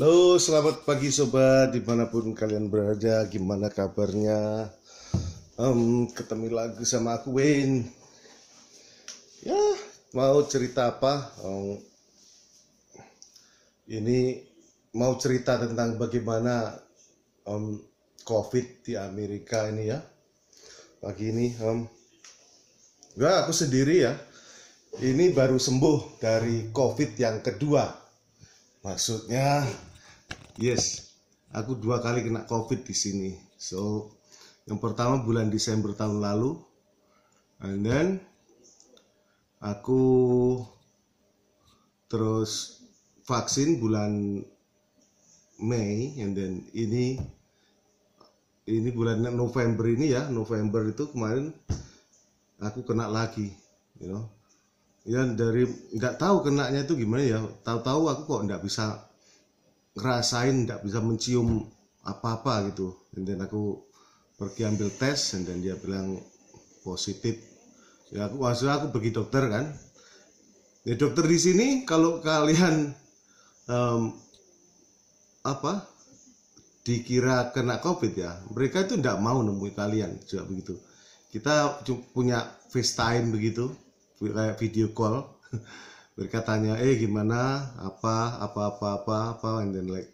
Halo, selamat pagi sobat dimanapun kalian berada. Gimana kabarnya? Um, ketemu lagi sama aku Wayne. Ya, mau cerita apa? Um, ini mau cerita tentang bagaimana um, COVID di Amerika ini ya. Pagi ini, um, gak ya, aku sendiri ya. Ini baru sembuh dari COVID yang kedua. Maksudnya Yes, aku dua kali kena COVID di sini. So, yang pertama bulan Desember tahun lalu, and then aku terus vaksin bulan Mei, and then ini ini bulan November ini ya, November itu kemarin aku kena lagi, you know. Ya dari nggak tahu kenanya itu gimana ya, tahu-tahu aku kok nggak bisa ngerasain nggak bisa mencium apa-apa gitu dan aku pergi ambil tes dan dia bilang positif ya aku maksudnya aku pergi dokter kan ya dokter di sini kalau kalian um, apa dikira kena covid ya mereka itu tidak mau nemuin kalian juga begitu kita punya FaceTime begitu kayak video call mereka tanya eh gimana apa apa apa apa apa and then like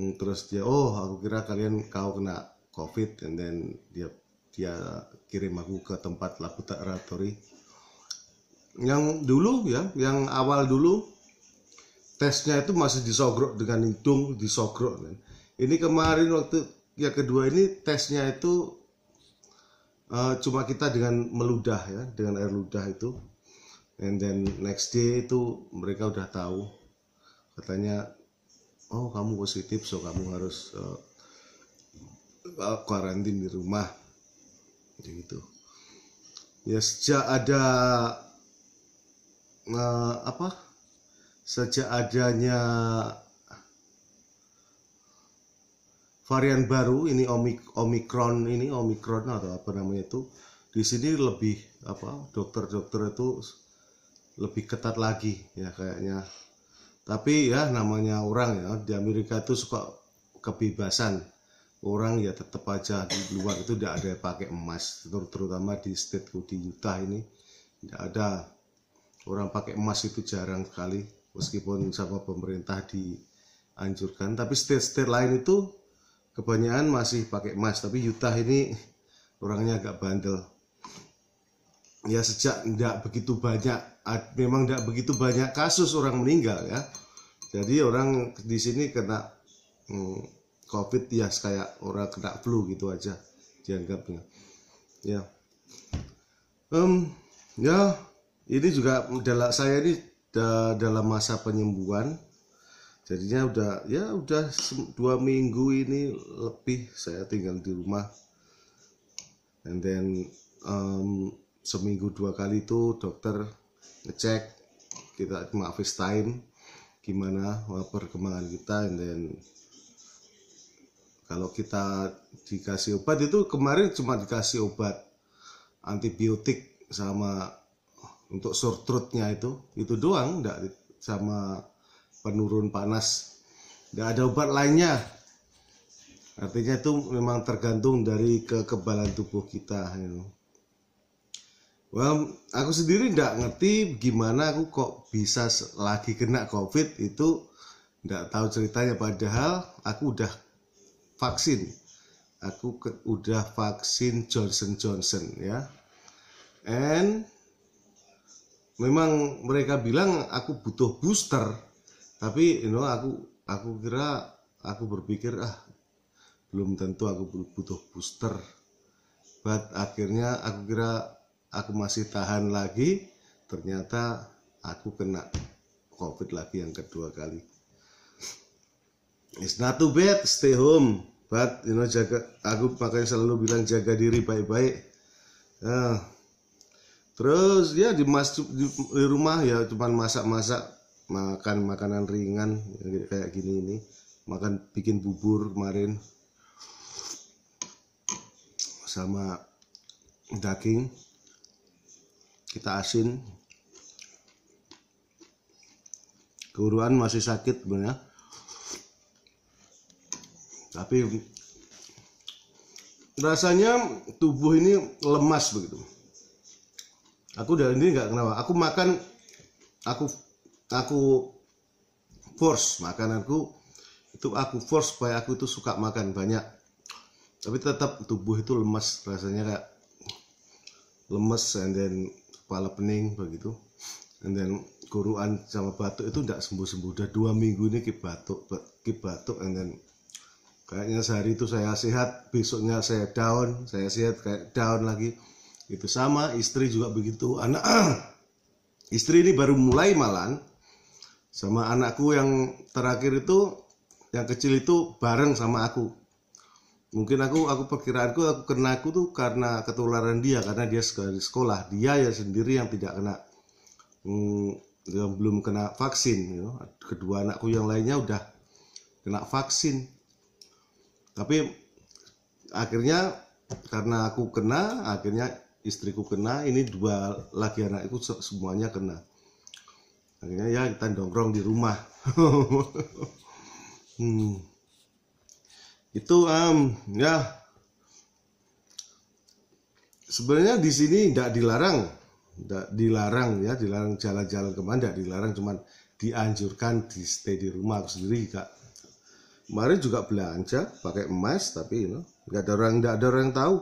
mm, terus dia oh aku kira kalian kau kena covid and then dia dia kirim aku ke tempat laboratory yang dulu ya yang awal dulu tesnya itu masih disogrok dengan hidung disogrok ini kemarin waktu ya kedua ini tesnya itu uh, cuma kita dengan meludah ya dengan air ludah itu and then next day itu mereka udah tahu katanya oh kamu positif so kamu harus uh, eh, karantin eh, di rumah gitu ya sejak ada uh, apa sejak adanya varian baru ini omik omikron ini omikron atau apa namanya itu di sini lebih apa dokter-dokter itu lebih ketat lagi ya kayaknya tapi ya namanya orang ya di Amerika itu suka kebebasan orang ya tetap aja di luar itu tidak ada yang pakai emas terutama di State di Utah ini tidak ada orang pakai emas itu jarang sekali meskipun sama pemerintah dianjurkan tapi state-state lain itu kebanyakan masih pakai emas tapi Utah ini orangnya agak bandel ya sejak tidak begitu banyak memang tidak begitu banyak kasus orang meninggal ya jadi orang di sini kena hmm, covid ya kayak orang kena flu gitu aja dianggapnya ya um, ya ini juga dalam saya ini da, dalam masa penyembuhan jadinya udah ya udah dua minggu ini lebih saya tinggal di rumah and then um, seminggu dua kali itu dokter ngecek kita cuma FaceTime gimana perkembangan kita and then kalau kita dikasih obat itu kemarin cuma dikasih obat antibiotik sama untuk sore throatnya itu itu doang enggak sama penurun panas enggak ada obat lainnya artinya itu memang tergantung dari kekebalan tubuh kita you know. Well, aku sendiri tidak ngerti gimana aku kok bisa lagi kena COVID itu tidak tahu ceritanya. Padahal aku udah vaksin, aku ke, udah vaksin Johnson Johnson ya. And memang mereka bilang aku butuh booster, tapi you know aku aku kira aku berpikir ah belum tentu aku butuh booster. But akhirnya aku kira aku masih tahan lagi ternyata aku kena covid lagi yang kedua kali it's not too bad stay home but you know jaga aku makanya selalu bilang jaga diri baik-baik uh, terus ya di di, di rumah ya cuman masak-masak makan makanan ringan kayak gini ini makan bikin bubur kemarin sama daging kita asin keuruan masih sakit benar tapi rasanya tubuh ini lemas begitu aku dari ini nggak kenapa aku makan aku aku force makananku itu aku force supaya aku itu suka makan banyak tapi tetap tubuh itu lemas rasanya kayak lemas, and then kepala pening begitu and then kuruan sama batuk itu tidak sembuh sembuh udah dua minggu ini kip batuk kip batuk and then kayaknya sehari itu saya sehat besoknya saya down saya sehat kayak down lagi itu sama istri juga begitu anak istri ini baru mulai malan sama anakku yang terakhir itu yang kecil itu bareng sama aku mungkin aku aku perkiraanku aku kena aku tuh karena ketularan dia karena dia sekali sekolah dia ya sendiri yang tidak kena hmm, belum kena vaksin you know. kedua anakku yang lainnya udah kena vaksin tapi akhirnya karena aku kena akhirnya istriku kena ini dua lagi anakku semuanya kena akhirnya ya kita dongkrong di rumah hmm itu um, ya sebenarnya di sini tidak dilarang tidak dilarang ya dilarang jalan-jalan kemana tidak dilarang cuman dianjurkan di stay di rumah aku sendiri kak kemarin juga belanja pakai emas tapi you know, nggak ada orang nggak ada orang yang tahu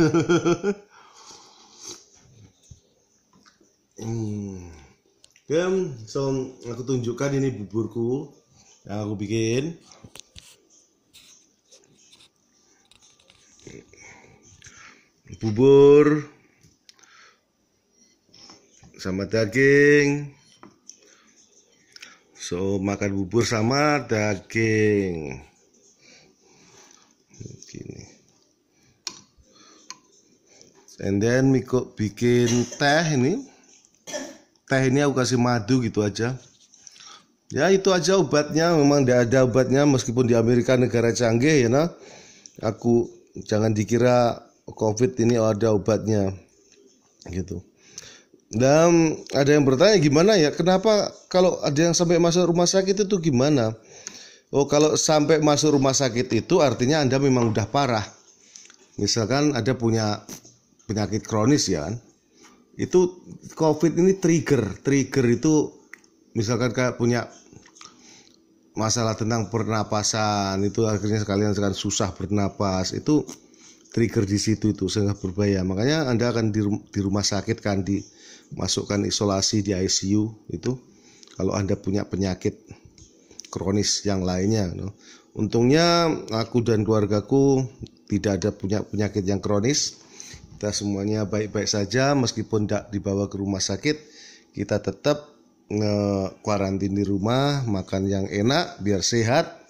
hmm. Okay, so aku tunjukkan ini buburku yang aku bikin bubur sama daging so makan bubur sama daging gini and then Miko bikin teh ini teh ini aku kasih madu gitu aja ya itu aja obatnya memang tidak ada obatnya meskipun di Amerika negara canggih ya nah aku jangan dikira COVID ini ada obatnya gitu. Dan ada yang bertanya gimana ya? Kenapa kalau ada yang sampai masuk rumah sakit itu gimana? Oh kalau sampai masuk rumah sakit itu artinya Anda memang udah parah. Misalkan ada punya penyakit kronis ya kan. Itu COVID ini trigger. Trigger itu misalkan kayak punya masalah tentang pernapasan itu akhirnya sekalian akan susah bernapas itu trigger di situ itu sangat berbahaya makanya anda akan di, di rumah sakit kan dimasukkan isolasi di ICU itu kalau anda punya penyakit kronis yang lainnya no. untungnya aku dan keluargaku tidak ada punya penyakit yang kronis kita semuanya baik-baik saja meskipun tidak dibawa ke rumah sakit kita tetap kuarantin di rumah makan yang enak biar sehat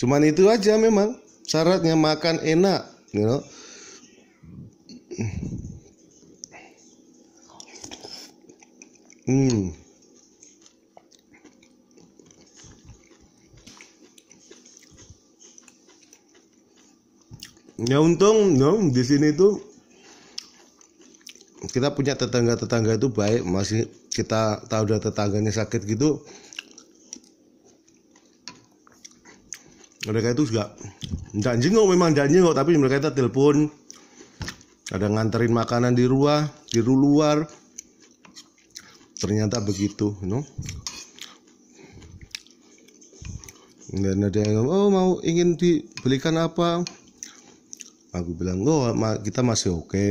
cuman itu aja memang syaratnya makan enak you know mm. ya untung no, di sini tuh kita punya tetangga-tetangga itu baik masih kita tahu udah tetangganya sakit gitu mereka itu juga nggak jenguk memang nggak jenguk tapi mereka itu telepon ada nganterin makanan di ruah di luar ternyata begitu you know? dan ada yang oh mau ingin dibelikan apa aku bilang oh kita masih oke okay.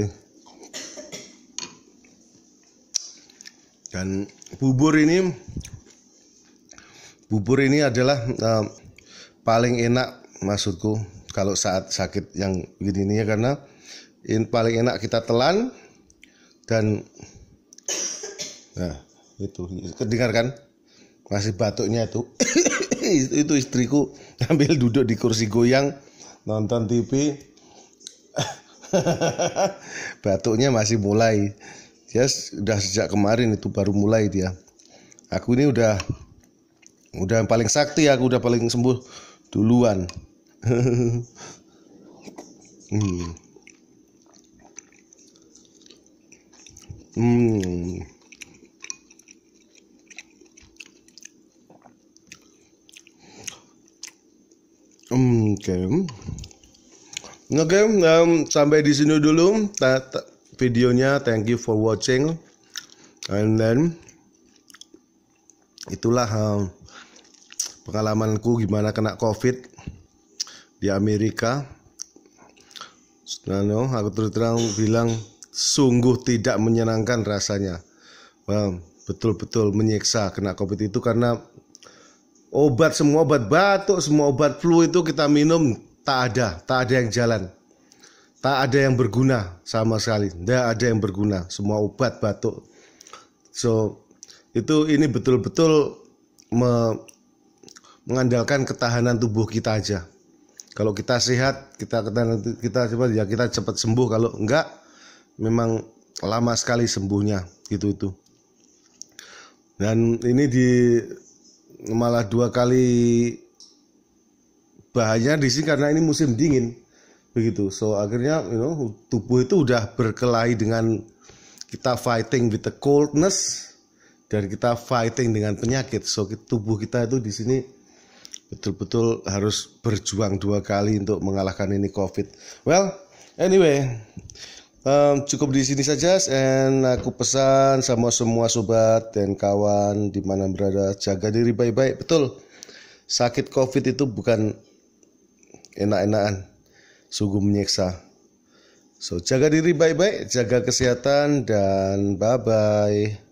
dan bubur ini bubur ini adalah uh, paling enak maksudku kalau saat sakit yang begini ya karena in, paling enak kita telan dan nah itu kedengarkan masih batuknya itu itu istriku ambil duduk di kursi goyang nonton TV batuknya masih mulai ya sudah sejak kemarin itu baru mulai dia aku ini udah udah yang paling sakti aku udah paling sembuh duluan hmm. Hmm. Oke. Okay. Oke, okay, um, sampai di sini dulu ta ta videonya. Thank you for watching. And then itulah um, pengalamanku gimana kena COVID di Amerika Nah, aku terus terang bilang sungguh tidak menyenangkan rasanya. Betul-betul menyiksa kena COVID itu karena obat semua obat batuk, semua obat flu itu kita minum tak ada, tak ada yang jalan. Tak ada yang berguna sama sekali. Tidak ada yang berguna, semua obat batuk. So, itu ini betul-betul me mengandalkan ketahanan tubuh kita aja kalau kita sehat kita kita kita cepat ya kita cepat sembuh kalau enggak memang lama sekali sembuhnya gitu itu dan ini di malah dua kali bahaya di sini karena ini musim dingin begitu so akhirnya you know, tubuh itu udah berkelahi dengan kita fighting with the coldness dan kita fighting dengan penyakit so tubuh kita itu di sini betul-betul harus berjuang dua kali untuk mengalahkan ini COVID. Well, anyway, um, cukup di sini saja and aku pesan sama semua sobat dan kawan di mana berada jaga diri baik-baik betul sakit covid itu bukan enak-enakan sungguh menyiksa so jaga diri baik-baik jaga kesehatan dan bye bye